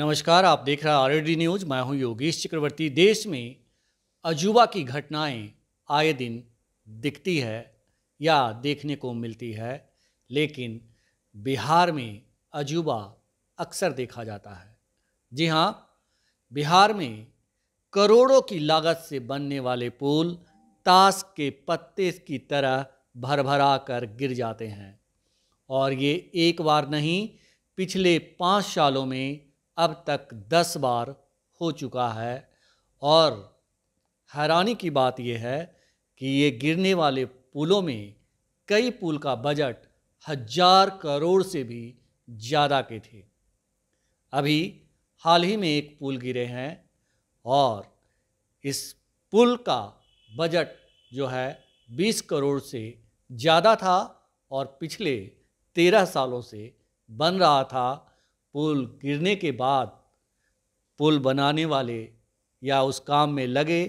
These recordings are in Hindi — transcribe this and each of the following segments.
नमस्कार आप देख रहे हैं आर न्यूज मैं हूं योगेश चक्रवर्ती देश में अजूबा की घटनाएं आए दिन दिखती है या देखने को मिलती है लेकिन बिहार में अजूबा अक्सर देखा जाता है जी हाँ बिहार में करोड़ों की लागत से बनने वाले पुल ताश के पत्ते की तरह भरभरा कर गिर जाते हैं और ये एक बार नहीं पिछले पाँच सालों में अब तक दस बार हो चुका है और हैरानी की बात यह है कि ये गिरने वाले पुलों में कई पुल का बजट हजार करोड़ से भी ज़्यादा के थे अभी हाल ही में एक पुल गिरे हैं और इस पुल का बजट जो है 20 करोड़ से ज़्यादा था और पिछले 13 सालों से बन रहा था पुल गिरने के बाद पुल बनाने वाले या उस काम में लगे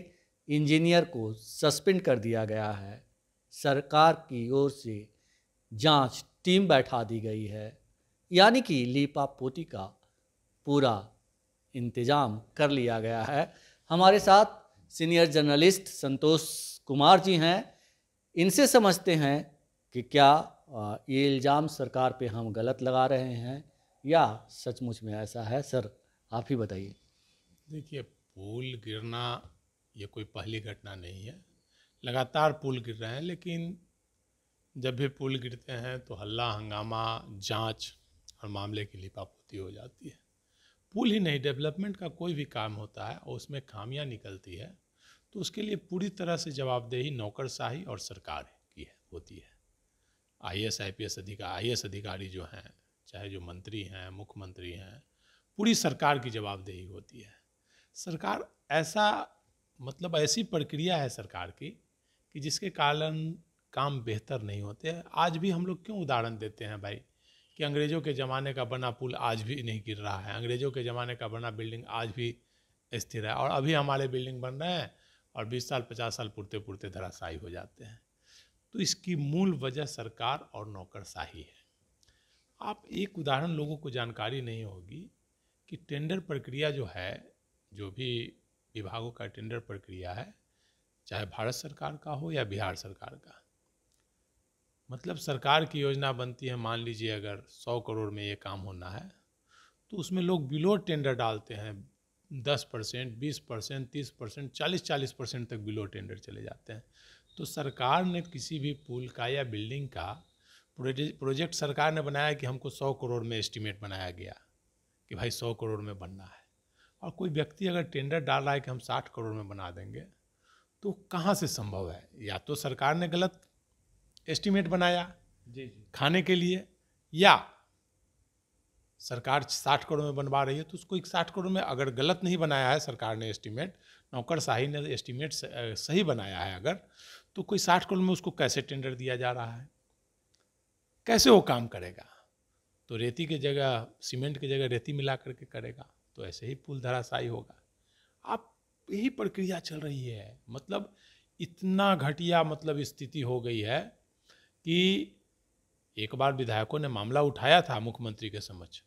इंजीनियर को सस्पेंड कर दिया गया है सरकार की ओर से जांच टीम बैठा दी गई है यानी कि लीपा पोती का पूरा इंतजाम कर लिया गया है हमारे साथ सीनियर जर्नलिस्ट संतोष कुमार जी हैं इनसे समझते हैं कि क्या ये इल्ज़ाम सरकार पे हम गलत लगा रहे हैं या सचमुच में ऐसा है सर आप ही बताइए देखिए पुल गिरना ये कोई पहली घटना नहीं है लगातार पुल गिर रहे हैं लेकिन जब भी पुल गिरते हैं तो हल्ला हंगामा जांच और मामले की लिपापोती हो जाती है पुल ही नहीं डेवलपमेंट का कोई भी काम होता है और उसमें खामियां निकलती है तो उसके लिए पूरी तरह से जवाबदेही नौकरशाही और सरकार की है होती है I S I P S अधिकारी आई एस अधिकारी जो हैं चाहे जो मंत्री हैं मुख्यमंत्री हैं पूरी सरकार की जवाबदेही होती है सरकार ऐसा मतलब ऐसी प्रक्रिया है सरकार की कि जिसके कारण काम बेहतर नहीं होते हैं आज भी हम लोग क्यों उदाहरण देते हैं भाई कि अंग्रेज़ों के ज़माने का बना पुल आज भी नहीं गिर रहा है अंग्रेज़ों के ज़माने का बना बिल्डिंग आज भी स्थिर है और अभी हमारे बिल्डिंग बन रहे हैं और 20 साल 50 साल पुरते पुरते धराशायी हो जाते हैं तो इसकी मूल वजह सरकार और नौकरशाही है आप एक उदाहरण लोगों को जानकारी नहीं होगी कि टेंडर प्रक्रिया जो है जो भी विभागों का टेंडर प्रक्रिया है चाहे भारत सरकार का हो या बिहार सरकार का मतलब सरकार की योजना बनती है मान लीजिए अगर सौ करोड़ में ये काम होना है तो उसमें लोग बिलो टेंडर डालते हैं दस परसेंट बीस परसेंट तीस परसेंट चालीस चालीस परसेंट तक बिलो टेंडर चले जाते हैं तो सरकार ने किसी भी पुल का या बिल्डिंग का प्रोजेक्ट सरकार ने बनाया कि हमको सौ करोड़ में एस्टिमेट बनाया गया कि भाई सौ करोड़ में बनना है और कोई व्यक्ति अगर टेंडर डाल रहा है कि हम साठ करोड़ में बना देंगे तो कहाँ से संभव है या तो सरकार ने गलत एस्टिमेट बनाया जी जी खाने के लिए या सरकार साठ करोड़ में बनवा रही है तो उसको एक साठ करोड़ में अगर गलत नहीं बनाया है सरकार ने एस्टिमेट नौकरशाही ने एस्टिमेट सही बनाया है अगर तो कोई साठ करोड़ में उसको कैसे टेंडर दिया जा रहा है कैसे वो काम करेगा तो रेती की जगह सीमेंट की जगह रेती मिला करके करेगा तो ऐसे ही पुल धराशायी होगा आप यही प्रक्रिया चल रही है मतलब इतना घटिया मतलब स्थिति हो गई है कि एक बार विधायकों ने मामला उठाया था मुख्यमंत्री के समक्ष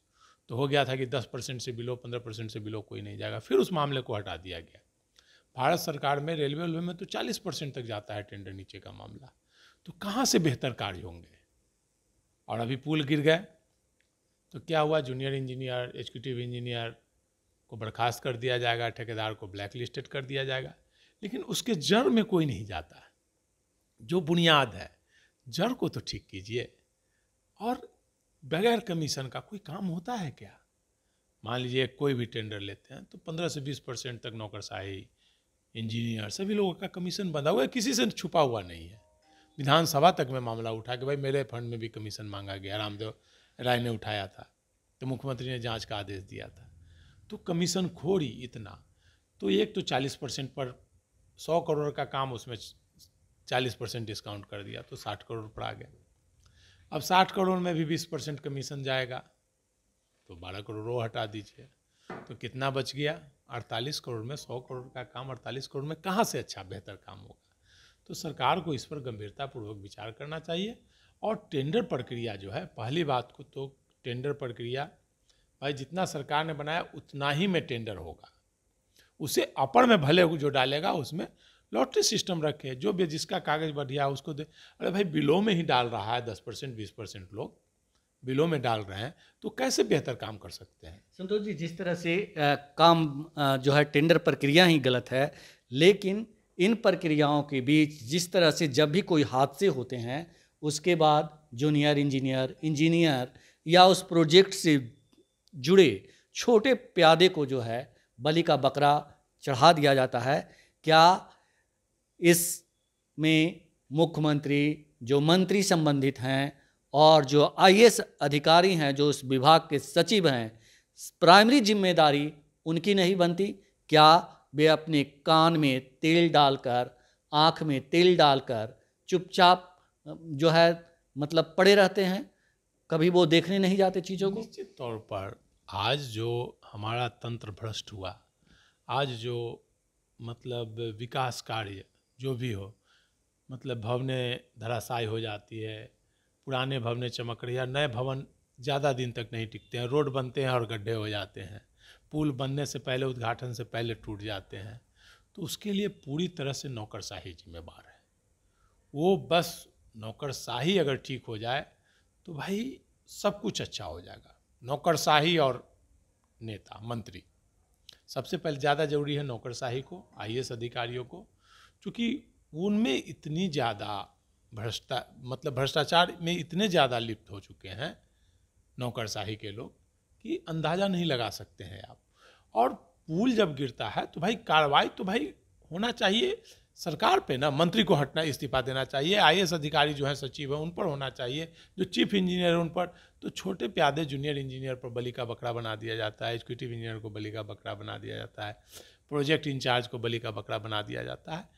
तो हो गया था कि 10 परसेंट से बिलो 15 परसेंट से बिलो कोई नहीं जाएगा फिर उस मामले को हटा दिया गया भारत सरकार में रेलवे में तो 40 परसेंट तक जाता है टेंडर नीचे का मामला तो कहाँ से बेहतर कार्य होंगे और अभी पुल गिर गए तो क्या हुआ जूनियर इंजीनियर एग्जीक्यूटिव इंजीनियर को बर्खास्त कर दिया जाएगा ठेकेदार को ब्लैक लिस्टेड कर दिया जाएगा लेकिन उसके जड़ में कोई नहीं जाता जो बुनियाद है जड़ को तो ठीक कीजिए और बगैर कमीशन का कोई काम होता है क्या मान लीजिए कोई भी टेंडर लेते हैं तो पंद्रह से बीस परसेंट तक नौकरशाही इंजीनियर सभी लोगों का कमीशन बंधा हुआ है किसी से छुपा हुआ नहीं है विधानसभा तक में मामला उठा कि भाई मेरे फंड में भी कमीशन मांगा गया रामदेव राय ने उठाया था तो मुख्यमंत्री ने जांच का आदेश दिया था तो कमीशन खोरी इतना तो एक तो 40 परसेंट पर 100 करोड़ का काम उसमें 40 परसेंट डिस्काउंट कर दिया तो 60 करोड़ पर आ गया अब 60 करोड़ में भी 20 परसेंट कमीशन जाएगा तो 12 करोड़ वो हटा दीजिए तो कितना बच गया 48 करोड़ में 100 करोड़ का काम 48 करोड़ में कहाँ से अच्छा बेहतर काम होगा तो सरकार को इस पर गंभीरतापूर्वक विचार करना चाहिए और टेंडर प्रक्रिया जो है पहली बात को तो टेंडर प्रक्रिया भाई जितना सरकार ने बनाया उतना ही में टेंडर होगा उसे अपर में भले जो डालेगा उसमें लॉटरी सिस्टम रखे जो भी जिसका कागज बढ़िया उसको दे अरे भाई बिलो में ही डाल रहा है दस परसेंट बीस परसेंट लोग बिलो में डाल रहे हैं तो कैसे बेहतर काम कर सकते हैं संतोष जी जिस तरह से आ, काम आ, जो है टेंडर प्रक्रिया ही गलत है लेकिन इन प्रक्रियाओं के बीच जिस तरह से जब भी कोई हादसे होते हैं उसके बाद जूनियर इंजीनियर इंजीनियर या उस प्रोजेक्ट से जुड़े छोटे प्यादे को जो है बलि का बकरा चढ़ा दिया जाता है क्या इस में मुख्यमंत्री जो मंत्री संबंधित हैं और जो आई अधिकारी हैं जो उस विभाग के सचिव हैं प्राइमरी जिम्मेदारी उनकी नहीं बनती क्या वे अपने कान में तेल डालकर आँख में तेल डालकर चुपचाप जो है मतलब पड़े रहते हैं कभी वो देखने नहीं जाते चीज़ों को निश्चित तौर पर आज जो हमारा तंत्र भ्रष्ट हुआ आज जो मतलब विकास कार्य जो भी हो मतलब भवने धराशायी हो जाती है पुराने भवने चमक रही है नए भवन ज़्यादा दिन तक नहीं टिकते हैं रोड बनते हैं और गड्ढे हो जाते हैं पुल बनने से पहले उद्घाटन से पहले टूट जाते हैं तो उसके लिए पूरी तरह से नौकरशाही जिम्मेवार है वो बस नौकरशाही अगर ठीक हो जाए तो भाई सब कुछ अच्छा हो जाएगा नौकरशाही और नेता मंत्री सबसे पहले ज़्यादा जरूरी है नौकरशाही को आई अधिकारियों को क्योंकि उनमें इतनी ज़्यादा भ्रष्टा मतलब भ्रष्टाचार में इतने ज़्यादा लिप्त हो चुके हैं नौकरशाही के लोग कि अंदाज़ा नहीं लगा सकते हैं आप और पुल जब गिरता है तो भाई कार्रवाई तो भाई होना चाहिए सरकार पे ना मंत्री को हटना इस्तीफा देना चाहिए आई अधिकारी जो है सचिव है उन पर होना चाहिए जो चीफ इंजीनियर है उन पर तो छोटे प्यादे जूनियर इंजीनियर पर बलि का बकरा बना दिया जाता है एग्जीक्यूटिव इंजीनियर को बलि का बकरा बना दिया जाता है प्रोजेक्ट इंचार्ज को बलि का बकरा बना दिया जाता है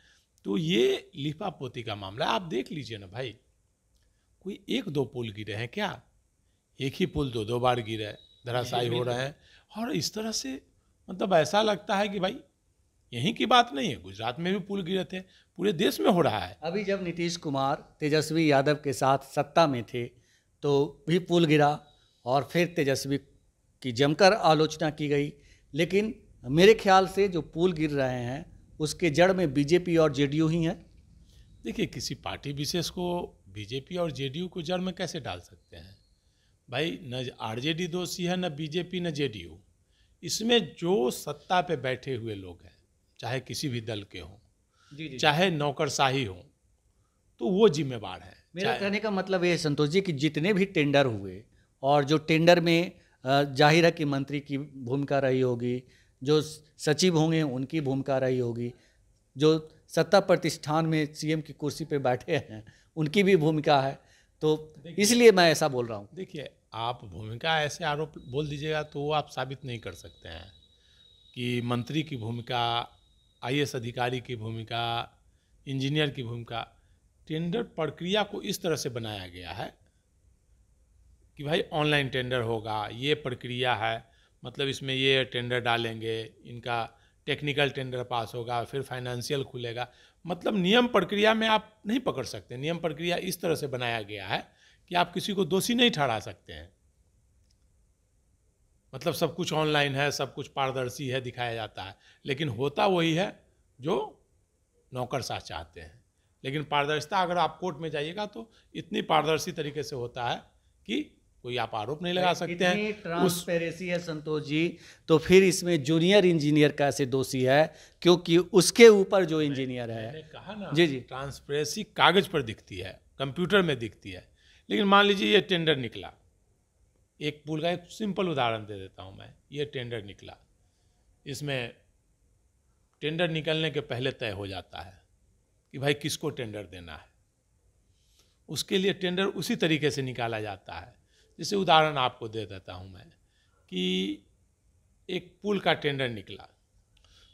तो ये लिफा पोती का मामला आप देख लीजिए ना भाई कोई एक दो पुल गिरे हैं क्या एक ही पुल दो दो बार गिरे धराशाई हो रहे हैं और इस तरह से मतलब ऐसा लगता है कि भाई यहीं की बात नहीं है गुजरात में भी पुल गिरे थे पूरे देश में हो रहा है अभी जब नीतीश कुमार तेजस्वी यादव के साथ सत्ता में थे तो भी पुल गिरा और फिर तेजस्वी की जमकर आलोचना की गई लेकिन मेरे ख्याल से जो पुल गिर रहे हैं उसके जड़ में बीजेपी और जेडीयू ही हैं देखिए किसी पार्टी विशेष को बीजेपी और जेडीयू को जड़ में कैसे डाल सकते हैं भाई न आरजेडी दोषी है न बीजेपी न जेडीयू इसमें जो सत्ता पे बैठे हुए लोग हैं चाहे किसी भी दल के हों चाहे नौकरशाही हों तो वो जिम्मेवार है मेरा कहने का मतलब ये संतोष जी कि जितने भी टेंडर हुए और जो टेंडर में जाहिर है कि मंत्री की भूमिका रही होगी जो सचिव होंगे उनकी भूमिका रही होगी जो सत्ता प्रतिष्ठान में सीएम की कुर्सी पर बैठे हैं उनकी भी भूमिका है तो इसलिए मैं ऐसा बोल रहा हूँ देखिए आप भूमिका ऐसे आरोप बोल दीजिएगा तो वो आप साबित नहीं कर सकते हैं कि मंत्री की भूमिका आई अधिकारी की भूमिका इंजीनियर की भूमिका टेंडर प्रक्रिया को इस तरह से बनाया गया है कि भाई ऑनलाइन टेंडर होगा ये प्रक्रिया है मतलब इसमें ये टेंडर डालेंगे इनका टेक्निकल टेंडर पास होगा फिर फाइनेंशियल खुलेगा मतलब नियम प्रक्रिया में आप नहीं पकड़ सकते नियम प्रक्रिया इस तरह से बनाया गया है कि आप किसी को दोषी नहीं ठहरा सकते हैं मतलब सब कुछ ऑनलाइन है सब कुछ पारदर्शी है दिखाया जाता है लेकिन होता वही है जो नौकर साह चाहते हैं लेकिन पारदर्शिता अगर आप कोर्ट में जाइएगा तो इतनी पारदर्शी तरीके से होता है कि कोई आप आरोप नहीं लगा सकते हैं ट्रांसपेरेंसी है संतोष जी तो फिर इसमें जूनियर इंजीनियर कैसे दोषी है क्योंकि उसके ऊपर जो इंजीनियर है कहा ना जी जी ट्रांसपेरेंसी कागज पर दिखती है कंप्यूटर में दिखती है लेकिन मान लीजिए ये टेंडर निकला एक पुल का एक सिंपल उदाहरण दे देता हूँ मैं ये टेंडर निकला इसमें टेंडर निकलने के पहले तय हो जाता है कि भाई किसको टेंडर देना है उसके लिए टेंडर उसी तरीके से निकाला जाता है जैसे उदाहरण आपको दे देता हूँ मैं कि एक पुल का टेंडर निकला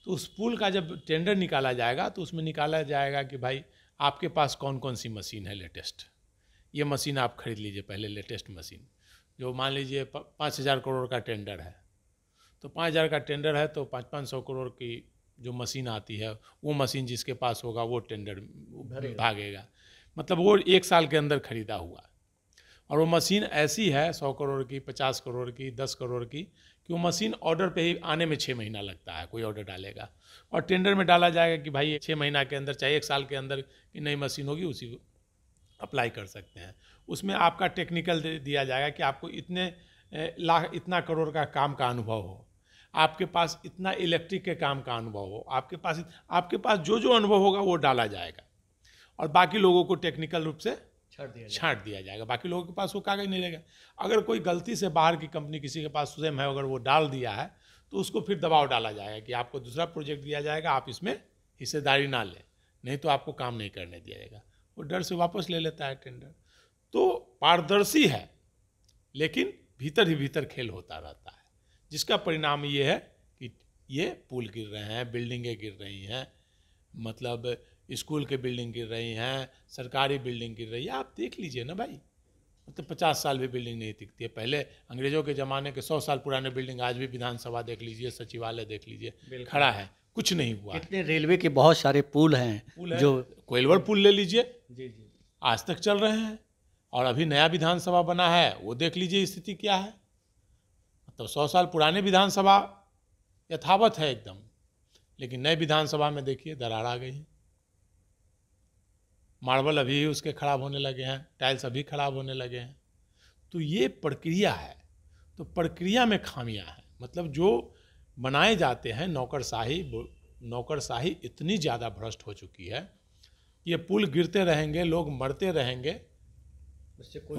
तो उस पुल का जब टेंडर निकाला जाएगा तो उसमें निकाला जाएगा कि भाई आपके पास कौन कौन सी मशीन है लेटेस्ट ये मशीन आप खरीद लीजिए पहले लेटेस्ट मशीन जो मान लीजिए पाँच हज़ार करोड़ का टेंडर है तो पाँच हज़ार का टेंडर है तो पाँच पाँच सौ करोड़ की जो मशीन आती है वो मशीन जिसके पास होगा वो टेंडर भागेगा मतलब वो एक साल के अंदर खरीदा हुआ और वो मशीन ऐसी है सौ करोड़ की पचास करोड़ की दस करोड़ की कि वो मशीन ऑर्डर पे ही आने में छः महीना लगता है कोई ऑर्डर डालेगा और टेंडर में डाला जाएगा कि भाई छः महीना के अंदर चाहे एक साल के अंदर की नई मशीन होगी उसी अप्लाई कर सकते हैं उसमें आपका टेक्निकल दिया जाएगा कि आपको इतने लाख इतना करोड़ का काम का अनुभव हो आपके पास इतना इलेक्ट्रिक के काम का अनुभव हो आपके पास आपके पास जो जो अनुभव होगा वो डाला जाएगा और बाकी लोगों को टेक्निकल रूप से छाट दिया जाएगा बाकी लोगों के पास वो कागज नहीं रहेगा अगर कोई गलती से बाहर की कंपनी किसी के पास स्वयं है अगर वो डाल दिया है तो उसको फिर दबाव डाला जाएगा कि आपको दूसरा प्रोजेक्ट दिया जाएगा आप इसमें हिस्सेदारी ना लें नहीं तो आपको काम नहीं करने दिया जाएगा वो डर से वापस ले लेता है टेंडर तो पारदर्शी है लेकिन भीतर ही भीतर खेल होता रहता है जिसका परिणाम ये है कि ये पुल गिर रहे हैं बिल्डिंगें गिर रही हैं मतलब स्कूल के बिल्डिंग गिर रही हैं सरकारी बिल्डिंग गिर रही है आप देख लीजिए ना भाई मतलब तो पचास साल भी बिल्डिंग नहीं दिखती है पहले अंग्रेजों के ज़माने के सौ साल पुराने बिल्डिंग आज भी विधानसभा देख लीजिए सचिवालय देख लीजिए खड़ा है कुछ नहीं हुआ इतने रेलवे के बहुत सारे पुल हैं पुल है, जो कोयलवर पुल ले लीजिए जी जी आज तक चल रहे हैं और अभी नया विधानसभा बना है वो देख लीजिए स्थिति क्या है मतलब सौ साल पुराने विधानसभा यथावत है एकदम लेकिन नए विधानसभा में देखिए दरार आ गई है मार्बल अभी उसके ख़राब होने लगे हैं टाइल्स अभी ख़राब होने लगे हैं तो ये प्रक्रिया है तो प्रक्रिया में खामियां हैं मतलब जो बनाए जाते हैं नौकरशाही नौकरशाही इतनी ज़्यादा भ्रष्ट हो चुकी है ये पुल गिरते रहेंगे लोग मरते रहेंगे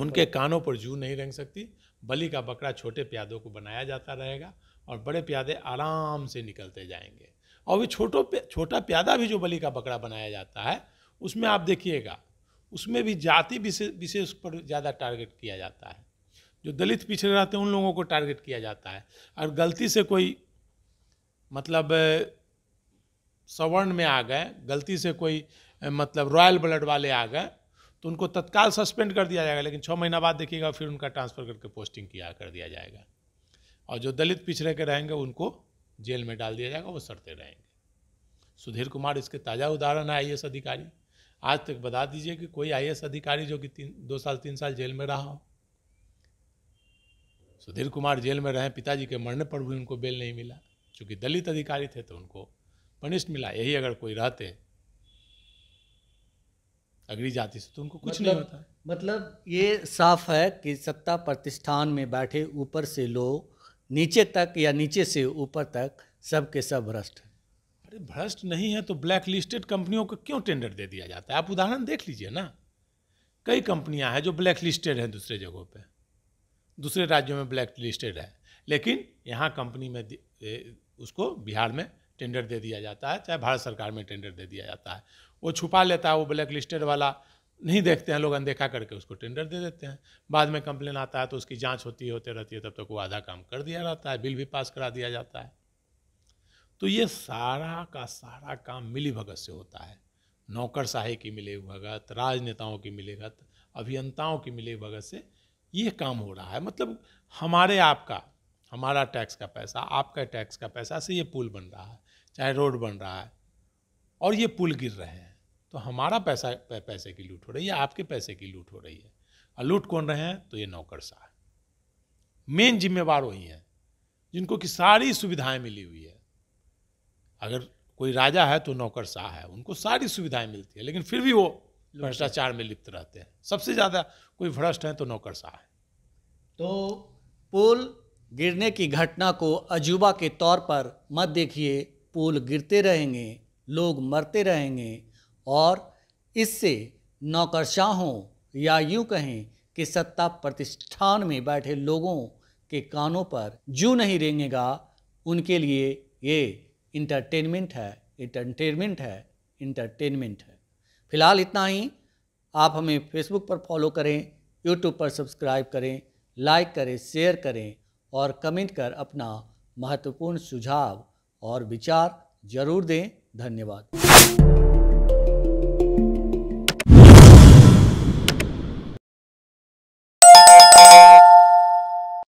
उनके कानों पर जू नहीं रंग सकती बलि का बकरा छोटे प्यादों को बनाया जाता रहेगा और बड़े प्यादे आराम से निकलते जाएंगे और भी छोटो छोटा प्यादा भी जो बलि का बकरा बनाया जाता है उसमें आप देखिएगा उसमें भी जाति विशेष विशेष पर ज़्यादा टारगेट किया जाता है जो दलित पिछड़े रहते हैं उन लोगों को टारगेट किया जाता है और गलती से कोई मतलब सवर्ण में आ गए गलती से कोई मतलब रॉयल ब्लड वाले आ गए तो उनको तत्काल सस्पेंड कर दिया जाएगा लेकिन छः महीना बाद देखिएगा फिर उनका ट्रांसफ़र करके पोस्टिंग किया कर दिया जाएगा और जो दलित पिछड़े के रहेंगे उनको जेल में डाल दिया जाएगा वो सड़ते रहेंगे सुधीर कुमार इसके ताज़ा उदाहरण है आई अधिकारी आज तक बता दीजिए कि कोई आई अधिकारी जो कि तीन दो साल तीन साल जेल में रहा हो सुधीर कुमार जेल में रहे पिताजी के मरने पर भी उनको बेल नहीं मिला क्योंकि दलित अधिकारी थे तो उनको पनिश मिला यही अगर कोई रहते अगली जाति से तो उनको कुछ मतलब, नहीं होता मतलब ये साफ है कि सत्ता प्रतिष्ठान में बैठे ऊपर से लोग नीचे तक या नीचे से ऊपर तक सबके सब भ्रष्ट हैं अरे भ्रष्ट नहीं है तो ब्लैक लिस्टेड कंपनियों को क्यों टेंडर दे दिया जाता है आप उदाहरण देख लीजिए ना कई कंपनियां हैं जो ब्लैक लिस्टेड हैं दूसरे जगहों पे दूसरे राज्यों में ब्लैक लिस्टेड है लेकिन यहाँ कंपनी में उसको बिहार में टेंडर दे दिया जाता है चाहे भारत सरकार में टेंडर दे दिया जाता है वो छुपा लेता है वो ब्लैक लिस्टेड वाला नहीं देखते हैं लोग अनदेखा करके उसको टेंडर दे देते हैं बाद में कंप्लेन आता है तो उसकी जांच होती होते रहती है तब तक तो वो आधा काम कर दिया जाता है बिल भी पास करा दिया जाता है तो ये सारा का सारा काम मिली भगत से होता है नौकरशाही की मिले भगत राजनेताओं की मिले भगत अभियंताओं की मिले भगत से ये काम हो रहा है मतलब हमारे आपका हमारा टैक्स का पैसा आपका टैक्स का पैसा से ये पुल बन रहा है चाहे रोड बन रहा है और ये पुल गिर रहे हैं तो हमारा पैसा पैसे की लूट हो रही है आपके पैसे की लूट हो रही है और लूट कौन रहे हैं तो ये नौकरशाह मेन जिम्मेवार वही हैं जिनको कि सारी सुविधाएं मिली हुई है अगर कोई राजा है तो नौकर शाह है उनको सारी सुविधाएं मिलती है लेकिन फिर भी वो भ्रष्टाचार में लिप्त रहते हैं सबसे ज़्यादा कोई भ्रष्ट है तो नौकर शाह है तो पुल गिरने की घटना को अजूबा के तौर पर मत देखिए पुल गिरते रहेंगे लोग मरते रहेंगे और इससे नौकरशाहों या यूं कहें कि सत्ता प्रतिष्ठान में बैठे लोगों के कानों पर जू नहीं रेंगेगा उनके लिए ये इंटरटेनमेंट है इंटरटेनमेंट है इंटरटेनमेंट है फिलहाल इतना ही आप हमें फेसबुक पर फॉलो करें यूट्यूब पर सब्सक्राइब करें लाइक करें शेयर करें और कमेंट कर अपना महत्वपूर्ण सुझाव और विचार जरूर दें धन्यवाद